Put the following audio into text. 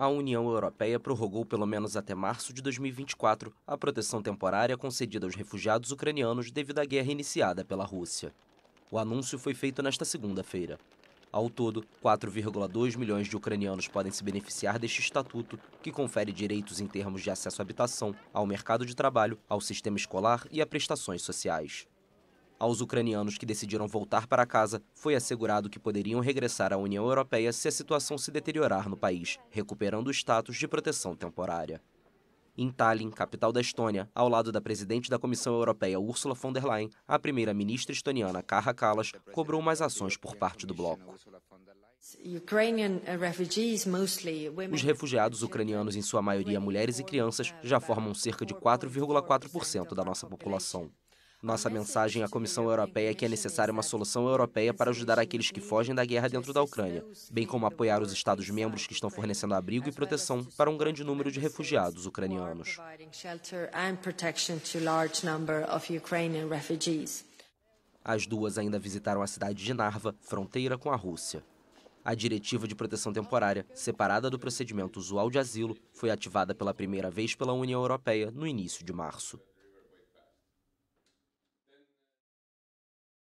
a União Europeia prorrogou pelo menos até março de 2024 a proteção temporária concedida aos refugiados ucranianos devido à guerra iniciada pela Rússia. O anúncio foi feito nesta segunda-feira. Ao todo, 4,2 milhões de ucranianos podem se beneficiar deste estatuto, que confere direitos em termos de acesso à habitação, ao mercado de trabalho, ao sistema escolar e a prestações sociais. Aos ucranianos que decidiram voltar para casa, foi assegurado que poderiam regressar à União Europeia se a situação se deteriorar no país, recuperando o status de proteção temporária. Em Tallinn, capital da Estônia, ao lado da presidente da Comissão Europeia Ursula von der Leyen, a primeira-ministra estoniana Karha Kallas cobrou mais ações por parte do bloco. Uh, Os refugiados ucranianos, em sua maioria mulheres e crianças, já formam cerca de 4,4% da nossa população. Nossa mensagem à Comissão Europeia é que é necessária uma solução europeia para ajudar aqueles que fogem da guerra dentro da Ucrânia, bem como apoiar os Estados-membros que estão fornecendo abrigo e proteção para um grande número de refugiados ucranianos. As duas ainda visitaram a cidade de Narva, fronteira com a Rússia. A diretiva de proteção temporária, separada do procedimento usual de asilo, foi ativada pela primeira vez pela União Europeia no início de março.